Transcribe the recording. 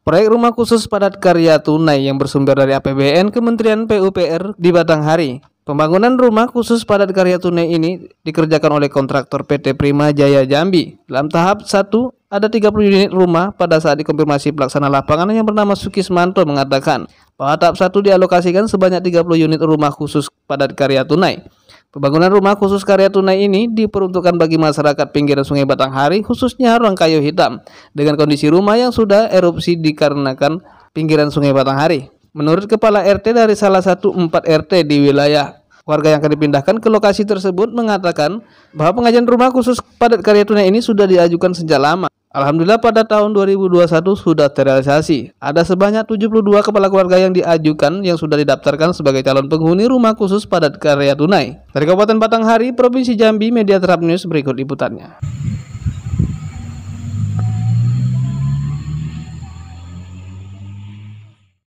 Proyek rumah khusus padat karya tunai yang bersumber dari APBN Kementerian PUPR di Batanghari. Pembangunan rumah khusus padat karya tunai ini dikerjakan oleh kontraktor PT Prima Jaya Jambi. Dalam tahap 1, ada 30 unit rumah pada saat dikonfirmasi pelaksana lapangan yang bernama Sukis Sukismanto mengatakan bahwa tahap 1 dialokasikan sebanyak 30 unit rumah khusus padat karya tunai. Pembangunan rumah khusus karya tunai ini diperuntukkan bagi masyarakat pinggiran Sungai Batanghari, khususnya orang Kayu Hitam, dengan kondisi rumah yang sudah erupsi dikarenakan pinggiran Sungai Batanghari. Menurut Kepala RT dari salah satu empat RT di wilayah Warga yang akan dipindahkan ke lokasi tersebut mengatakan bahwa pengajian rumah khusus padat karya tunai ini sudah diajukan sejak lama. Alhamdulillah pada tahun 2021 sudah terrealisasi. Ada sebanyak 72 kepala keluarga yang diajukan yang sudah didaftarkan sebagai calon penghuni rumah khusus padat karya tunai. Dari Kabupaten Batanghari, Provinsi Jambi, Media Terap News berikut liputannya.